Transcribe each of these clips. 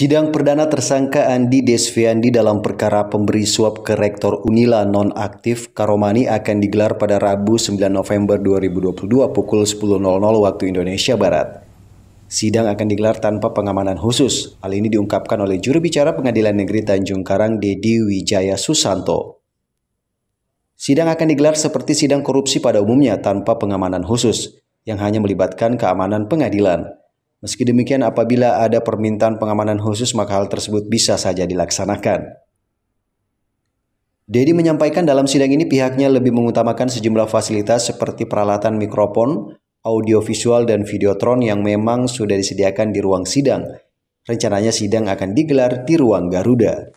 Sidang perdana tersangka Andi Desviandi dalam perkara pemberi suap ke Rektor Unila nonaktif Karomani akan digelar pada Rabu 9 November 2022 pukul 10.00 waktu Indonesia Barat. Sidang akan digelar tanpa pengamanan khusus. Hal ini diungkapkan oleh juru bicara Pengadilan Negeri Tanjung Karang Dedi Wijaya Susanto. Sidang akan digelar seperti sidang korupsi pada umumnya tanpa pengamanan khusus yang hanya melibatkan keamanan pengadilan. Meski demikian, apabila ada permintaan pengamanan khusus, maka hal tersebut bisa saja dilaksanakan. Dedi menyampaikan dalam sidang ini pihaknya lebih mengutamakan sejumlah fasilitas seperti peralatan mikrofon, audiovisual, dan videotron yang memang sudah disediakan di ruang sidang. Rencananya sidang akan digelar di ruang Garuda.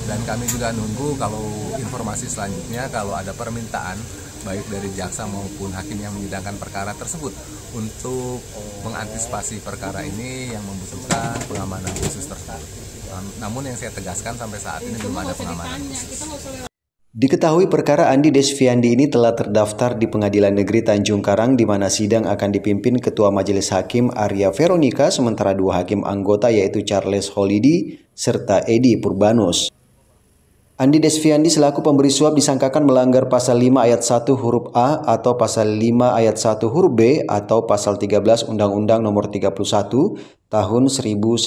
Dan kami juga nunggu kalau informasi selanjutnya, kalau ada permintaan baik dari jaksa maupun hakim yang menyidangkan perkara tersebut untuk mengantisipasi perkara ini yang membutuhkan pengamanan khusus tersebut. Namun yang saya tegaskan sampai saat ini belum ada pengamanan khusus. Diketahui perkara Andi Desviandi ini telah terdaftar di Pengadilan Negeri Tanjung Karang di mana sidang akan dipimpin Ketua Majelis Hakim Arya Veronica sementara dua hakim anggota yaitu Charles Holidi serta Edi Purbanus. Andi Desviandi selaku pemberi suap disangkakan melanggar pasal 5 ayat 1 huruf A atau pasal 5 ayat 1 huruf B atau pasal 13 Undang-Undang Nomor 31 tahun 1999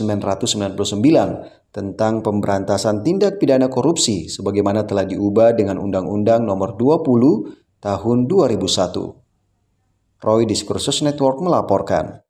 tentang pemberantasan tindak pidana korupsi sebagaimana telah diubah dengan Undang-Undang Nomor 20 tahun 2001. Roy Diskursus Network melaporkan.